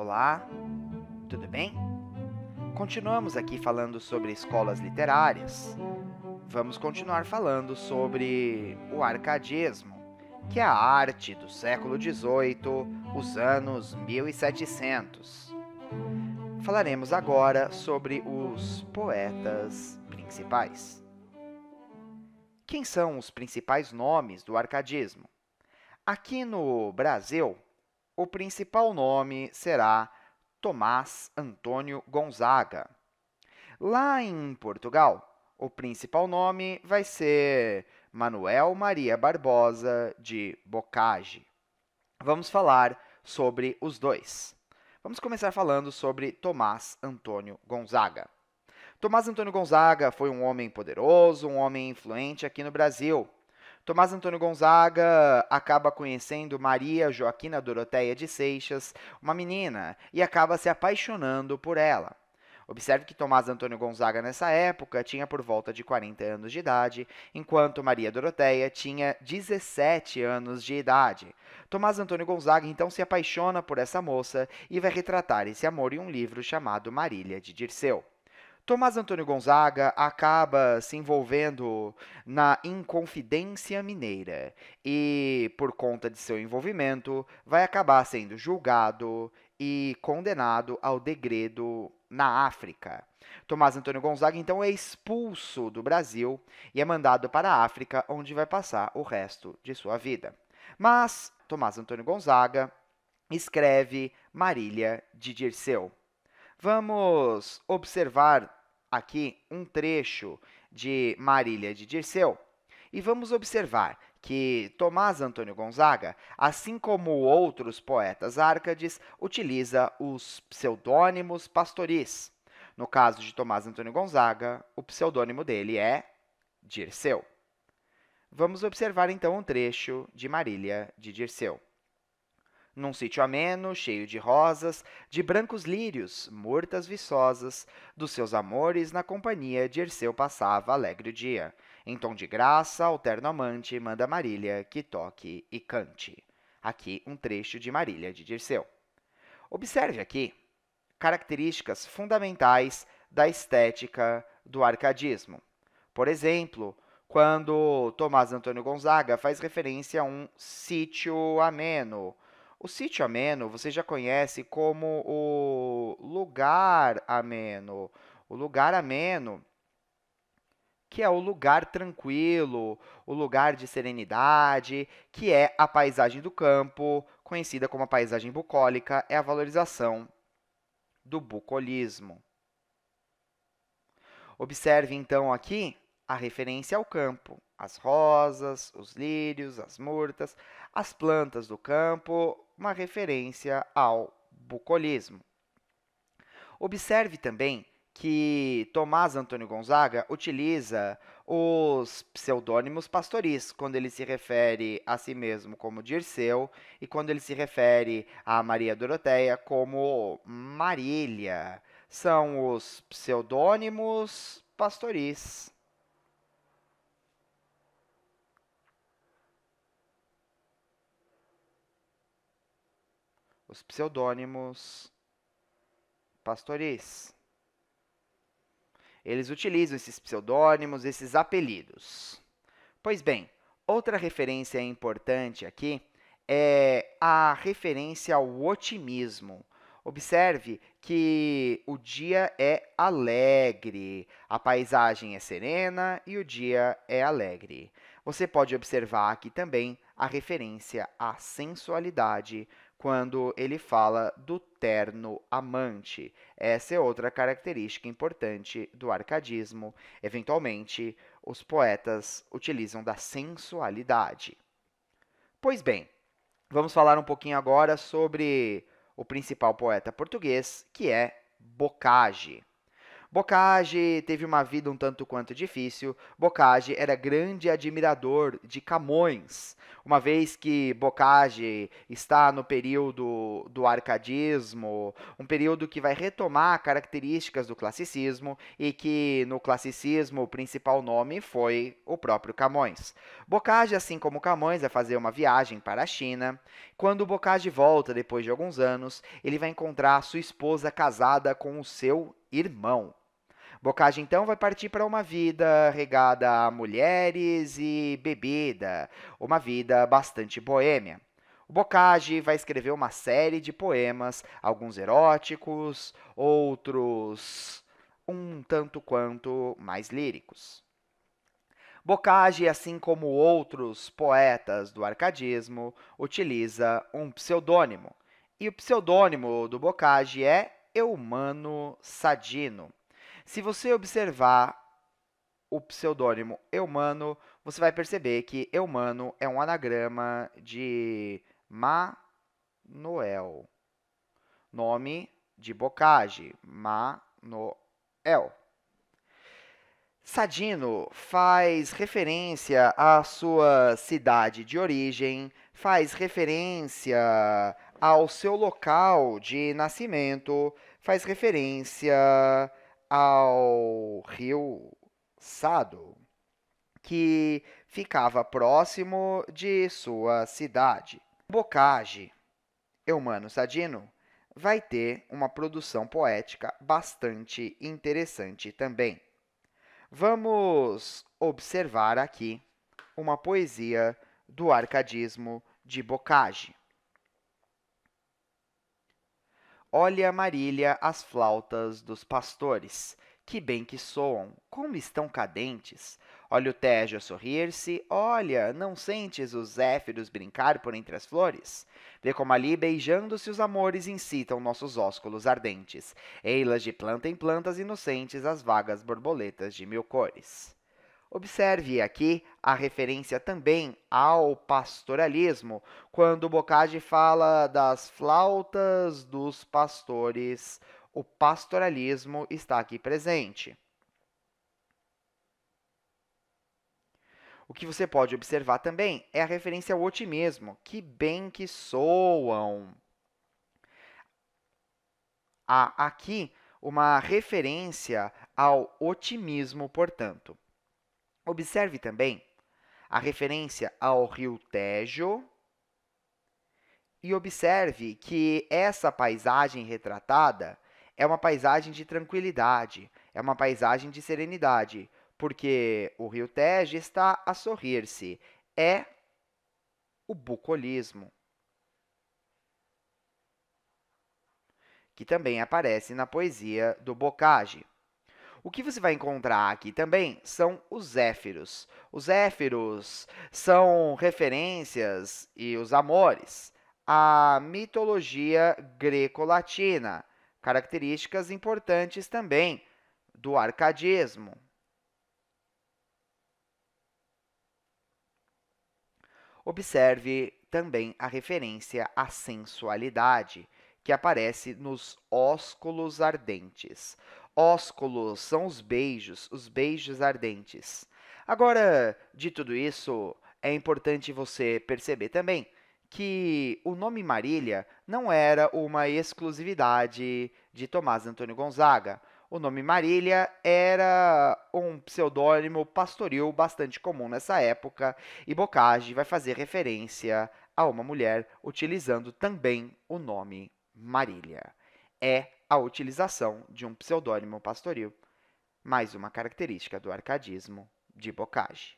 Olá, tudo bem? Continuamos aqui falando sobre escolas literárias. Vamos continuar falando sobre o arcadismo, que é a arte do século XVIII, os anos 1700. Falaremos agora sobre os poetas principais. Quem são os principais nomes do arcadismo? Aqui no Brasil, o principal nome será Tomás Antônio Gonzaga. Lá em Portugal, o principal nome vai ser Manuel Maria Barbosa de Bocage. Vamos falar sobre os dois. Vamos começar falando sobre Tomás Antônio Gonzaga. Tomás Antônio Gonzaga foi um homem poderoso, um homem influente aqui no Brasil. Tomás Antônio Gonzaga acaba conhecendo Maria Joaquina Doroteia de Seixas, uma menina, e acaba se apaixonando por ela. Observe que Tomás Antônio Gonzaga, nessa época, tinha por volta de 40 anos de idade, enquanto Maria Doroteia tinha 17 anos de idade. Tomás Antônio Gonzaga então se apaixona por essa moça e vai retratar esse amor em um livro chamado Marília de Dirceu. Tomás Antônio Gonzaga acaba se envolvendo na Inconfidência Mineira e, por conta de seu envolvimento, vai acabar sendo julgado e condenado ao degredo na África. Tomás Antônio Gonzaga então é expulso do Brasil e é mandado para a África, onde vai passar o resto de sua vida. Mas Tomás Antônio Gonzaga escreve Marília de Dirceu. Vamos observar aqui um trecho de Marília de Dirceu e vamos observar que Tomás Antônio Gonzaga, assim como outros poetas árcades, utiliza os pseudônimos pastoris. No caso de Tomás Antônio Gonzaga, o pseudônimo dele é Dirceu. Vamos observar então um trecho de Marília de Dirceu num sítio ameno, cheio de rosas, de brancos lírios, murtas viçosas, dos seus amores na companhia de Erceu passava alegre o dia. Em tom de graça, alterno amante, manda Marília que toque e cante. Aqui um trecho de Marília de Dirceu. Observe aqui características fundamentais da estética do arcadismo. Por exemplo, quando Tomás Antônio Gonzaga faz referência a um sítio ameno, o sítio ameno você já conhece como o lugar ameno. O lugar ameno, que é o lugar tranquilo, o lugar de serenidade, que é a paisagem do campo, conhecida como a paisagem bucólica, é a valorização do bucolismo. Observe então aqui a referência ao campo, as rosas, os lírios, as murtas, as plantas do campo, uma referência ao bucolismo. Observe também que Tomás Antônio Gonzaga utiliza os pseudônimos pastoris quando ele se refere a si mesmo como Dirceu e quando ele se refere a Maria Doroteia como Marília. São os pseudônimos pastoris. os pseudônimos pastores Eles utilizam esses pseudônimos, esses apelidos. Pois bem, outra referência importante aqui é a referência ao otimismo. Observe que o dia é alegre, a paisagem é serena e o dia é alegre. Você pode observar aqui também a referência à sensualidade, quando ele fala do terno amante. Essa é outra característica importante do arcadismo. Eventualmente, os poetas utilizam da sensualidade. Pois bem, vamos falar um pouquinho agora sobre o principal poeta português, que é Bocage. Bocage teve uma vida um tanto quanto difícil. Bocage era grande admirador de Camões, uma vez que Bocage está no período do arcadismo, um período que vai retomar características do classicismo e que no classicismo o principal nome foi o próprio Camões. Bocage, assim como Camões, vai fazer uma viagem para a China. Quando Bocage volta depois de alguns anos, ele vai encontrar sua esposa casada com o seu irmão. Bocage então vai partir para uma vida regada a mulheres e bebida, uma vida bastante boêmia. O Bocage vai escrever uma série de poemas, alguns eróticos, outros um tanto quanto mais líricos. Bocage, assim como outros poetas do arcadismo, utiliza um pseudônimo. E o pseudônimo do Bocage é Eumano é Sadino. Se você observar o pseudônimo Eumano, é você vai perceber que Eumano é, é um anagrama de Manoel, nome de Bocage, Manoel. Sadino faz referência à sua cidade de origem, faz referência ao seu local de nascimento, faz referência ao rio Sado, que ficava próximo de sua cidade. Bocage, Eumano Sadino, vai ter uma produção poética bastante interessante também. Vamos observar aqui uma poesia do arcadismo de Bocage. Olha, Marília, as flautas dos pastores. Que bem que soam, como estão cadentes. Olha o Tejo a sorrir-se, olha, não sentes os zéfiros brincar por entre as flores? Vê como ali, beijando-se, os amores incitam nossos ósculos ardentes. Eilas de planta em plantas inocentes, as vagas borboletas de mil cores. Observe aqui a referência também ao pastoralismo, quando Boccagi fala das flautas dos pastores. O pastoralismo está aqui presente. O que você pode observar também é a referência ao otimismo. Que bem que soam! Há aqui uma referência ao otimismo, portanto. Observe também a referência ao rio Tejo e observe que essa paisagem retratada é uma paisagem de tranquilidade, é uma paisagem de serenidade, porque o rio Tejo está a sorrir-se. É o bucolismo. que também aparece na poesia do Bocage. O que você vai encontrar aqui também são os zéfiros. Os zéfiros são referências e os amores à mitologia greco-latina, características importantes também do arcadismo. Observe também a referência à sensualidade, que aparece nos ósculos ardentes ósculos são os beijos, os beijos ardentes. Agora, de tudo isso, é importante você perceber também que o nome Marília não era uma exclusividade de Tomás Antônio Gonzaga. O nome Marília era um pseudônimo pastoril bastante comum nessa época, e Bocage vai fazer referência a uma mulher utilizando também o nome Marília é a utilização de um pseudônimo pastoril, mais uma característica do arcadismo de Bocage.